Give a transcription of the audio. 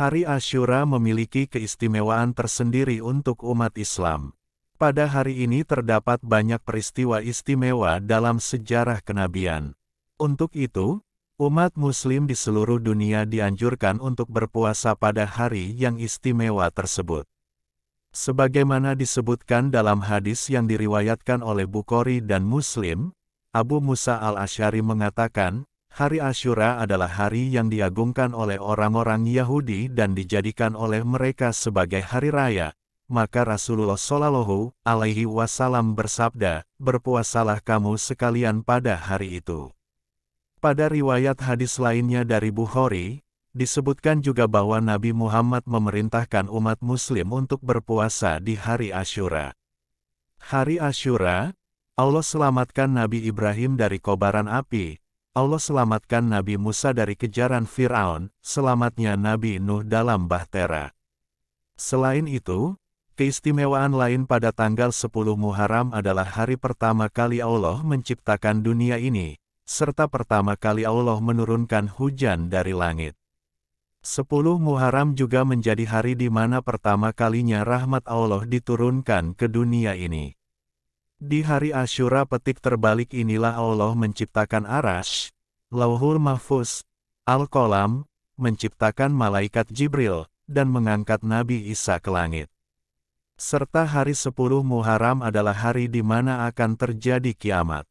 Hari Ashura memiliki keistimewaan tersendiri untuk umat Islam. Pada hari ini terdapat banyak peristiwa istimewa dalam sejarah kenabian. Untuk itu, umat muslim di seluruh dunia dianjurkan untuk berpuasa pada hari yang istimewa tersebut. Sebagaimana disebutkan dalam hadis yang diriwayatkan oleh Bukhari dan Muslim, Abu Musa al-Ash'ari mengatakan, Hari Asyura adalah hari yang diagungkan oleh orang-orang Yahudi dan dijadikan oleh mereka sebagai hari raya. Maka Rasulullah Shallallahu Alaihi Wasallam bersabda, berpuasalah kamu sekalian pada hari itu. Pada riwayat hadis lainnya dari Bukhari, disebutkan juga bahwa Nabi Muhammad memerintahkan umat Muslim untuk berpuasa di hari Asyura. Hari Asyura, Allah selamatkan Nabi Ibrahim dari kobaran api, Allah selamatkan Nabi Musa dari kejaran Fir'aun, selamatnya Nabi Nuh dalam Bahtera. Selain itu, keistimewaan lain pada tanggal 10 Muharram adalah hari pertama kali Allah menciptakan dunia ini, serta pertama kali Allah menurunkan hujan dari langit. 10 Muharram juga menjadi hari di mana pertama kalinya rahmat Allah diturunkan ke dunia ini. Di hari Asyura petik terbalik inilah Allah menciptakan Arash, Lauhul Mahfuz, Al-Qalam, menciptakan malaikat Jibril, dan mengangkat Nabi Isa ke langit. Serta hari 10 Muharram adalah hari di mana akan terjadi kiamat.